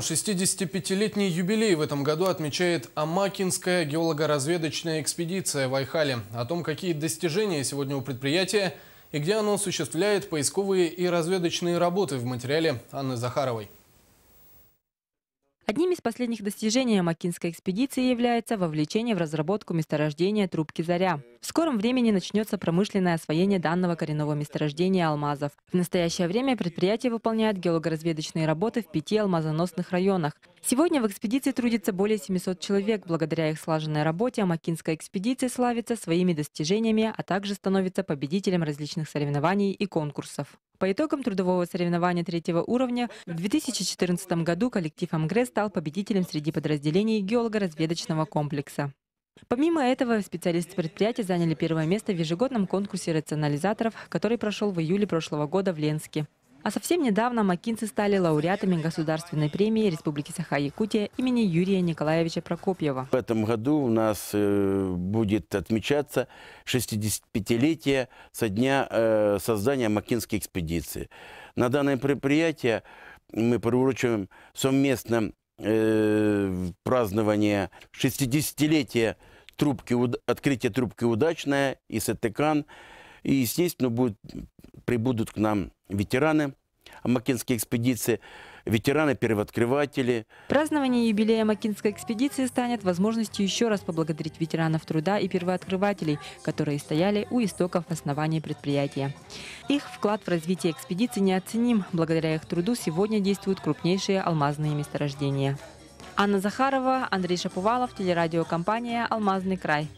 65-летний юбилей в этом году отмечает Амакинская геолого-разведочная экспедиция в Айхале. О том, какие достижения сегодня у предприятия и где оно осуществляет поисковые и разведочные работы в материале Анны Захаровой. Одним из последних достижений Амакинской экспедиции является вовлечение в разработку месторождения трубки «Заря». В скором времени начнется промышленное освоение данного коренного месторождения алмазов. В настоящее время предприятие выполняет геологоразведочные работы в пяти алмазоносных районах. Сегодня в экспедиции трудится более 700 человек. Благодаря их слаженной работе Амакинская экспедиция славится своими достижениями, а также становится победителем различных соревнований и конкурсов. По итогам трудового соревнования третьего уровня в 2014 году коллектив Амгре стал победителем среди подразделений геолого-разведочного комплекса. Помимо этого, специалисты предприятия заняли первое место в ежегодном конкурсе рационализаторов, который прошел в июле прошлого года в Ленске. А совсем недавно макинцы стали лауреатами Государственной премии Республики Саха-Якутия имени Юрия Николаевича Прокопьева. В этом году у нас э, будет отмечаться 65-летие со дня э, создания макинской экспедиции. На данное предприятие мы приурочиваем совместно э, празднование 60-летия трубки, открытия трубки «Удачная» и «Сатыкан». И, естественно, будут, прибудут к нам ветераны Макинской экспедиции, ветераны-первооткрыватели. Празднование юбилея Макинской экспедиции станет возможностью еще раз поблагодарить ветеранов труда и первооткрывателей, которые стояли у истоков основания предприятия. Их вклад в развитие экспедиции неоценим. Благодаря их труду сегодня действуют крупнейшие алмазные месторождения. Анна Захарова, Андрей Шаповалов, Телерадиокомпания "Алмазный край.